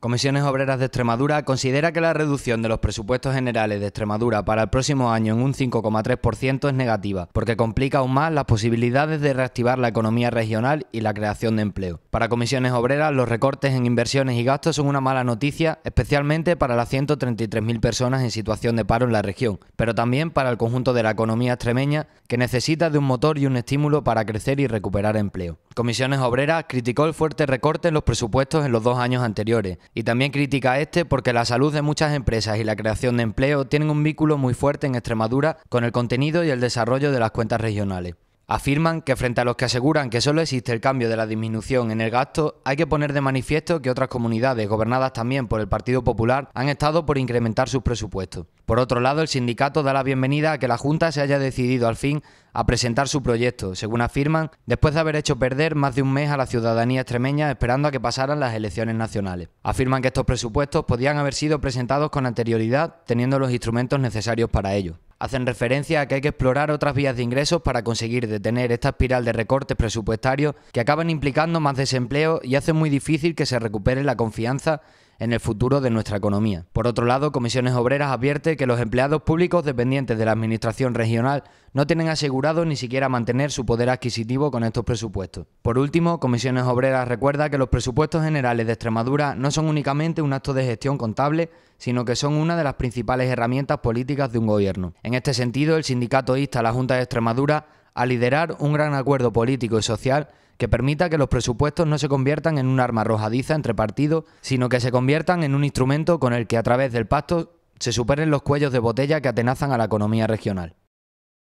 Comisiones Obreras de Extremadura considera que la reducción de los presupuestos generales de Extremadura para el próximo año en un 5,3% es negativa, porque complica aún más las posibilidades de reactivar la economía regional y la creación de empleo. Para Comisiones Obreras, los recortes en inversiones y gastos son una mala noticia, especialmente para las 133.000 personas en situación de paro en la región, pero también para el conjunto de la economía extremeña, que necesita de un motor y un estímulo para crecer y recuperar empleo. Comisiones Obreras criticó el fuerte recorte en los presupuestos en los dos años anteriores y también critica este porque la salud de muchas empresas y la creación de empleo tienen un vínculo muy fuerte en Extremadura con el contenido y el desarrollo de las cuentas regionales. Afirman que frente a los que aseguran que solo existe el cambio de la disminución en el gasto, hay que poner de manifiesto que otras comunidades, gobernadas también por el Partido Popular, han estado por incrementar sus presupuestos. Por otro lado, el sindicato da la bienvenida a que la Junta se haya decidido al fin a presentar su proyecto, según afirman, después de haber hecho perder más de un mes a la ciudadanía extremeña esperando a que pasaran las elecciones nacionales. Afirman que estos presupuestos podían haber sido presentados con anterioridad, teniendo los instrumentos necesarios para ello hacen referencia a que hay que explorar otras vías de ingresos para conseguir detener esta espiral de recortes presupuestarios que acaban implicando más desempleo y hace muy difícil que se recupere la confianza en el futuro de nuestra economía. Por otro lado, Comisiones Obreras advierte que los empleados públicos dependientes de la Administración regional no tienen asegurado ni siquiera mantener su poder adquisitivo con estos presupuestos. Por último, Comisiones Obreras recuerda que los presupuestos generales de Extremadura no son únicamente un acto de gestión contable, sino que son una de las principales herramientas políticas de un gobierno. En este sentido, el sindicato insta a la Junta de Extremadura a liderar un gran acuerdo político y social que permita que los presupuestos no se conviertan en un arma arrojadiza entre partidos, sino que se conviertan en un instrumento con el que a través del pacto se superen los cuellos de botella que atenazan a la economía regional.